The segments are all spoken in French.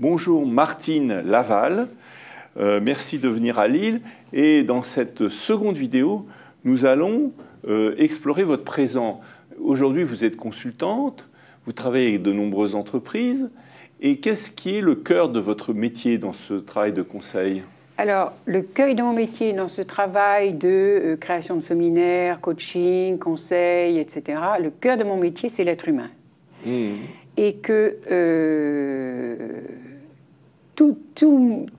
Bonjour Martine Laval, euh, merci de venir à Lille. Et dans cette seconde vidéo, nous allons euh, explorer votre présent. Aujourd'hui, vous êtes consultante, vous travaillez avec de nombreuses entreprises. Et qu'est-ce qui est le cœur de votre métier dans ce travail de conseil alors, le cœur de mon métier dans ce travail de euh, création de séminaires, coaching, conseil, etc., le cœur de mon métier, c'est l'être humain. Mmh. Et que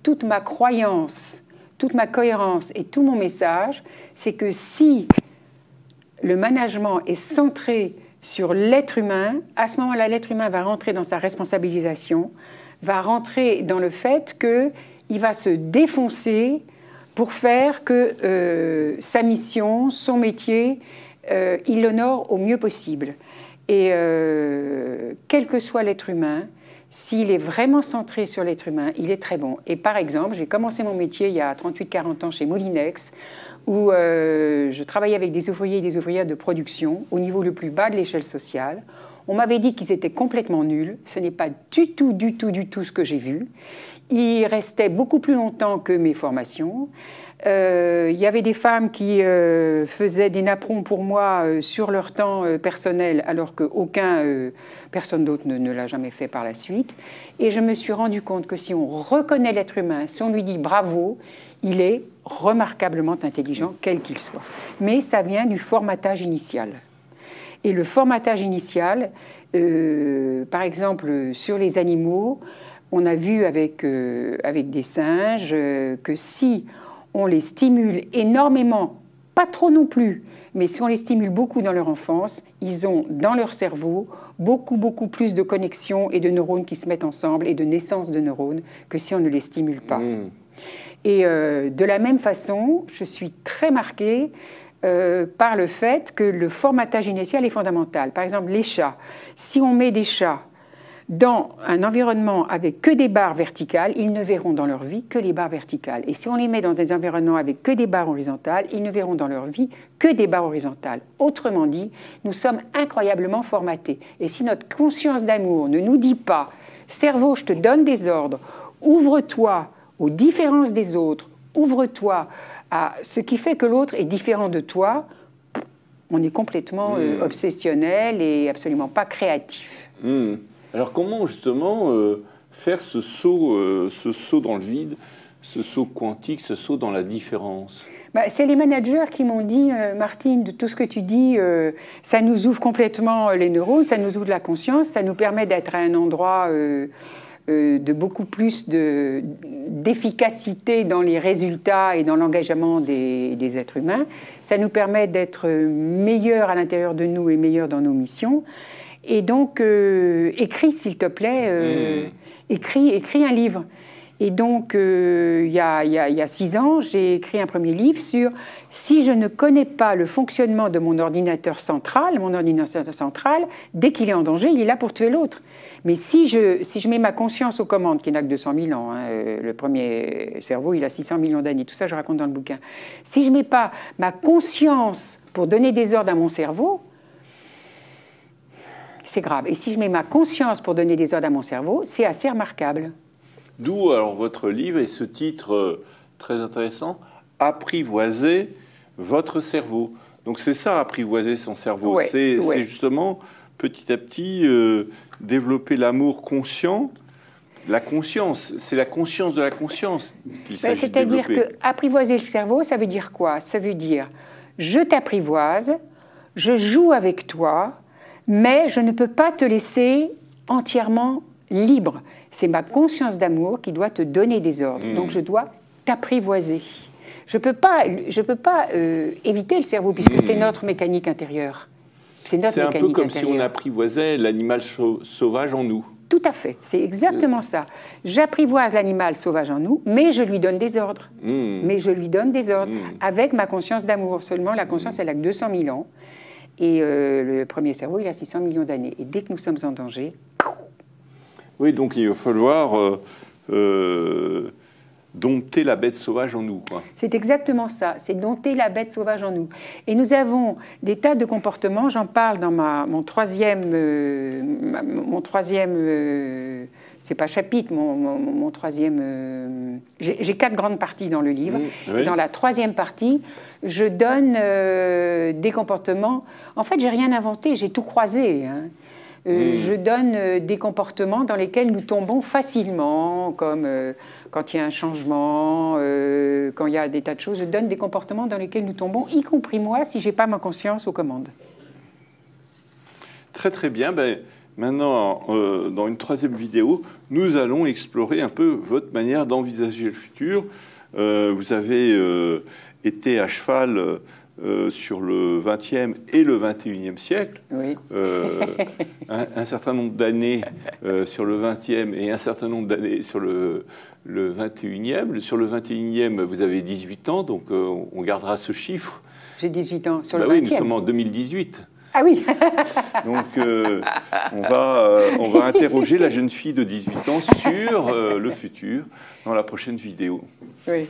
toute ma croyance, toute ma cohérence et tout mon message, c'est que si le management est centré sur l'être humain, à ce moment-là, l'être humain va rentrer dans sa responsabilisation, va rentrer dans le fait qu'il va se défoncer pour faire que euh, sa mission, son métier, euh, il l'honore au mieux possible. Et euh, quel que soit l'être humain, s'il est vraiment centré sur l'être humain, il est très bon. Et par exemple, j'ai commencé mon métier il y a 38-40 ans chez Molinex, où euh, je travaillais avec des ouvriers et des ouvrières de production au niveau le plus bas de l'échelle sociale. On m'avait dit qu'ils étaient complètement nuls. Ce n'est pas du tout, du tout, du tout ce que j'ai vu. Ils restaient beaucoup plus longtemps que mes formations. Il euh, y avait des femmes qui euh, faisaient des napperons pour moi euh, sur leur temps personnel, alors qu'aucun, personne d'autre ne, l'a jamais fait par la suite. Et je me suis rendu compte que si on reconnaît l'être humain, si on lui dit bravo, il est remarquablement intelligent, quel qu'il soit. Mais ça vient du formatage initial. Et le formatage initial, par exemple, sur les animaux, on a vu avec, avec des singes que si on les stimule énormément, pas trop non plus, mais si on les stimule beaucoup dans leur enfance, ils ont dans leur cerveau beaucoup, beaucoup plus de connexions et de neurones qui se mettent ensemble et de naissance de neurones que si on ne les stimule pas. Hmm. Et euh, de la même façon, je suis très marquée euh, par le fait que le formatage initial est fondamental. Par exemple, les chats. Si on met des chats dans un environnement avec que des barres verticales, ils ne verront dans leur vie que les barres verticales. Et si on les met dans des environnements avec que des barres horizontales, ils ne verront dans leur vie que des barres horizontales. Autrement dit, nous sommes incroyablement formatés. Et si notre conscience d'amour ne nous dit pas cerveau, je te donne des ordres, ouvre-toi aux différences des autres, ouvre-toi à ce qui fait que l'autre est différent de toi, on est complètement euh, hmm. obsessionnel et absolument pas créatif. Hmm. Alors comment justement euh, faire ce saut, euh, ce saut dans le vide, ce saut quantique, ce saut dans la différence bah, c'est les managers qui m'ont dit, euh, Martine, de tout ce que tu dis, ça nous ouvre complètement les neurones, ça nous ouvre la conscience, ça nous permet d'être à un endroit de beaucoup plus d'efficacité dans les résultats et dans l'engagement des, êtres humains, ça nous permet d'être meilleurs à l'intérieur de nous et meilleurs dans nos missions. Et donc, euh, écris, s'il te plaît, euh, mm. écris, un livre. Et donc, euh, il y, a, six ans, j'ai écrit un premier livre sur si je ne connais pas le fonctionnement de mon ordinateur central, mon ordinateur central, dès qu'il est en danger, il est là pour tuer l'autre. Mais si je, mets ma conscience aux commandes, qui n'a que 200 000 ans, hein, le premier cerveau, il a 600 millions d'années, tout ça, je raconte dans le bouquin. Si je ne mets pas ma conscience pour donner des ordres à mon cerveau, c'est grave. Et si je mets ma conscience pour donner des ordres à mon cerveau, c'est assez remarquable. D'où alors votre livre et ce titre euh, très intéressant, Apprivoiser votre cerveau. Donc c'est ça, apprivoiser son cerveau. c'est justement petit à petit euh, développer l'amour conscient. La conscience, c'est la conscience de la conscience qu'il ben, s'agit C'est-à-dire que apprivoiser le cerveau, ça veut dire quoi Ça veut dire je t'apprivoise, je joue avec toi, mais je ne peux pas te laisser entièrement libre. C'est ma conscience d'amour qui doit te donner des ordres. Hmm. Donc je dois t'apprivoiser. Je ne peux pas, euh, éviter le cerveau puisque hmm. c'est notre mécanique intérieure. C'est notre mécanique un peu comme si on apprivoisait l'animal sauvage en nous. Tout à fait, c'est exactement ça. J'apprivoise l'animal sauvage en nous, mais je lui donne des ordres. Hmm. Mais je lui donne des ordres avec ma conscience d'amour. Seulement, la conscience, elle a que 200 000 ans. Et euh, le premier cerveau, il a 600 millions d'années. Et dès que nous sommes en danger... Oui, donc il va falloir euh, euh, dompter la bête sauvage en nous. C'est exactement ça, c'est dompter la bête sauvage en nous. Et nous avons des tas de comportements, j'en parle dans ma, mon troisième... mon troisième c'est pas chapitre, mon, troisième. Euh, j'ai quatre grandes parties dans le livre. Mmh, dans la troisième partie, je donne euh, des comportements. En fait, j'ai rien inventé, j'ai tout croisé. Hein. Euh, mmh. Je donne des comportements dans lesquels nous tombons facilement, comme quand il y a un changement, quand il y a des tas de choses. Je donne des comportements dans lesquels nous tombons, y compris moi, si j'ai pas ma conscience aux commandes. Très très bien. Ben, Maintenant, euh, dans une troisième vidéo, nous allons explorer un peu votre manière d'envisager le futur. Euh, vous avez euh, été à cheval sur le 20e et le 21e siècle. Oui. un, certain nombre d'années sur le 20e et un certain nombre d'années sur le, le, 21e. Sur le 21e, vous avez 18 ans, donc on gardera ce chiffre. J'ai 18 ans sur bah le XXe. – Oui, nous sommes en 2018. Ah oui Donc, euh, on, va, euh, on va interroger la jeune fille de 18 ans sur euh, le futur dans la prochaine vidéo. Oui.